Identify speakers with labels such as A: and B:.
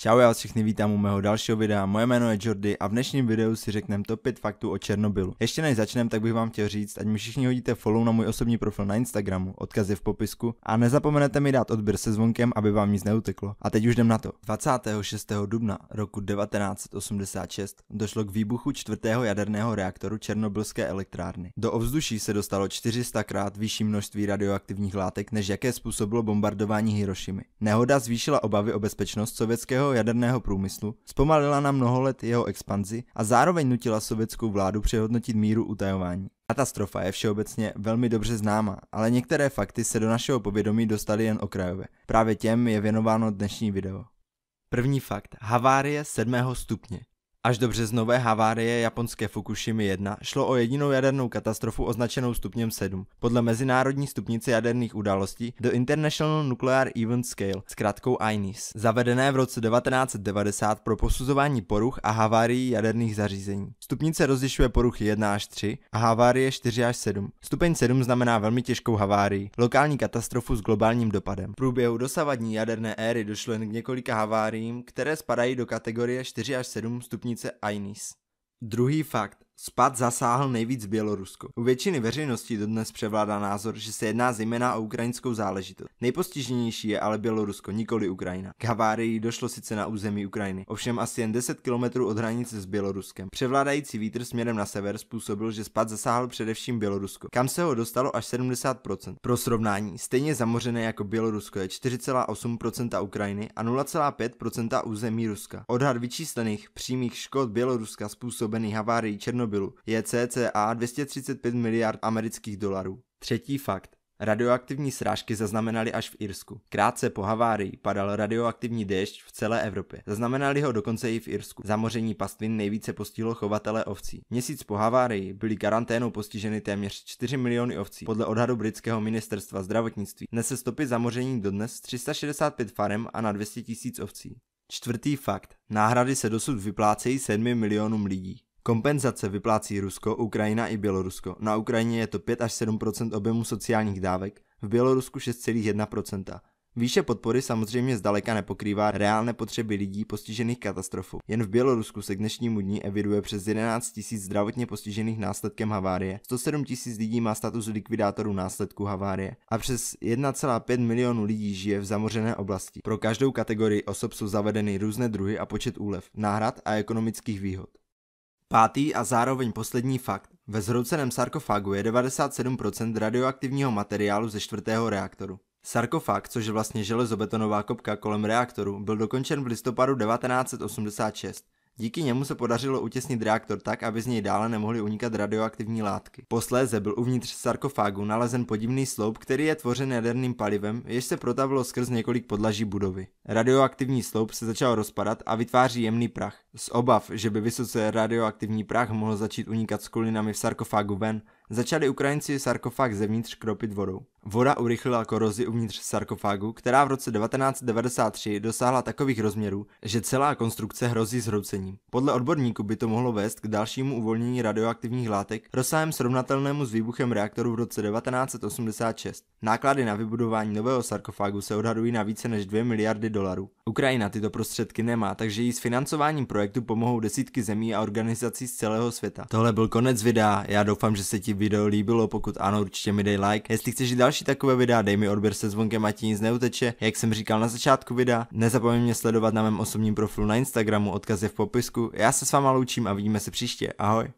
A: Čau, já všechny vítám u mého dalšího videa, moje jméno je Jordy a v dnešním videu si řekneme top 5 faktů o Černobylu. Ještě než začneme, tak bych vám chtěl říct, ať mi všichni hodíte follow na můj osobní profil na Instagramu, odkaz je v popisku a nezapomenete mi dát odběr se zvonkem, aby vám nic neuteklo. A teď už jdem na to. 26. dubna roku 1986 došlo k výbuchu čtvrtého jaderného reaktoru Černobylské elektrárny. Do ovzduší se dostalo 400 krát vyšší množství radioaktivních látek, než jaké způsobilo bombardování Hirošimy. Nehoda zvýšila obavy o bezpečnost sovětského ruského jaderného průmyslu, zpomalila na mnoho let jeho expanzi a zároveň nutila sovětskou vládu přehodnotit míru utajování. Katastrofa je všeobecně velmi dobře známa, ale některé fakty se do našeho povědomí dostaly jen okrajově. Právě těm je věnováno dnešní video. První fakt. Havárie 7. stupně. Až do březnové havárie japonské Fukushima 1 šlo o jedinou jadernou katastrofu označenou stupněm 7. Podle mezinárodní stupnice jaderných událostí The International Nuclear Event Scale, zkrátkou INIS, zavedené v roce 1990 pro posuzování poruch a havárií jaderných zařízení. Stupnice rozlišuje poruchy 1 až 3 a havárie 4 až 7. Stupeň 7 znamená velmi těžkou havárii, lokální katastrofu s globálním dopadem. V průběhu dosavadní jaderné éry došlo jen k několika haváriím, které spadají do kategorie 4 až 7 stupnic vesnice Ainis. Druhý fakt. Spad zasáhl nejvíc Bělorusko. U většiny veřejnosti dodnes převládá názor, že se jedná zejména o ukrajinskou záležitost. Nejpostiženější je ale Bělorusko, nikoli Ukrajina. K havárii došlo sice na území Ukrajiny, ovšem asi jen 10 km od hranice s Běloruskem. Převládající vítr směrem na sever způsobil, že spad zasáhl především Bělorusko, kam se ho dostalo až 70%. Pro srovnání, stejně zamořené jako Bělorusko je 4,8% Ukrajiny a 0,5% území Ruska. Odhad vyčíslených přímých škod Běloruska způsobený havárií Černo Černobylu je cca 235 miliard amerických dolarů. Třetí fakt. Radioaktivní srážky zaznamenali až v Irsku. Krátce po havárii padal radioaktivní déšť v celé Evropě. Zaznamenali ho dokonce i v Irsku. Zamoření pastvin nejvíce postihlo chovatele ovcí. Měsíc po havárii byly karanténou postiženy téměř 4 miliony ovcí. Podle odhadu britského ministerstva zdravotnictví nese stopy zamoření dodnes 365 farem a na 200 tisíc ovcí. Čtvrtý fakt. Náhrady se dosud vyplácejí 7 milionům lidí. Kompenzace vyplácí Rusko, Ukrajina i Bělorusko. Na Ukrajině je to 5 až 7 objemu sociálních dávek, v Bělorusku 6,1 Výše podpory samozřejmě zdaleka nepokrývá reálné potřeby lidí postižených katastrofou. Jen v Bělorusku se k dnešnímu dní eviduje přes 11 000 zdravotně postižených následkem havárie, 107 000 lidí má status likvidátorů následků havárie a přes 1,5 milionu lidí žije v zamořené oblasti. Pro každou kategorii osob jsou zavedeny různé druhy a počet úlev, náhrad a ekonomických výhod. Pátý a zároveň poslední fakt. Ve zhrouceném sarkofágu je 97% radioaktivního materiálu ze čtvrtého reaktoru. Sarkofág, což je vlastně železobetonová kopka kolem reaktoru, byl dokončen v listopadu 1986. Díky němu se podařilo utěsnit reaktor tak, aby z něj dále nemohly unikat radioaktivní látky. Posléze byl uvnitř sarkofágu nalezen podivný sloup, který je tvořen jaderným palivem, jež se protavilo skrz několik podlaží budovy. Radioaktivní sloup se začal rozpadat a vytváří jemný prach. Z obav, že by vysoce radioaktivní prach mohl začít unikat s kulinami v sarkofágu ven, začali Ukrajinci sarkofág zevnitř kropit vodou. Voda urychlila korozi uvnitř sarkofágu, která v roce 1993 dosáhla takových rozměrů, že celá konstrukce hrozí zhroucením. Podle odborníků by to mohlo vést k dalšímu uvolnění radioaktivních látek rozsahem srovnatelnému s výbuchem reaktoru v roce 1986. Náklady na vybudování nového sarkofágu se odhadují na více než 2 miliardy dolarů. Ukrajina tyto prostředky nemá, takže jí s financováním projektu pomohou desítky zemí a organizací z celého světa. Tohle byl konec videa, já doufám, že se ti video líbilo, pokud ano, určitě mi dej like. Jestli chceš další další takové videa, dej mi odběr se zvonkem, ať ti nic neuteče. Jak jsem říkal na začátku videa, nezapomeň mě sledovat na mém osobním profilu na Instagramu, odkaz je v popisku. Já se s váma loučím a vidíme se příště. Ahoj.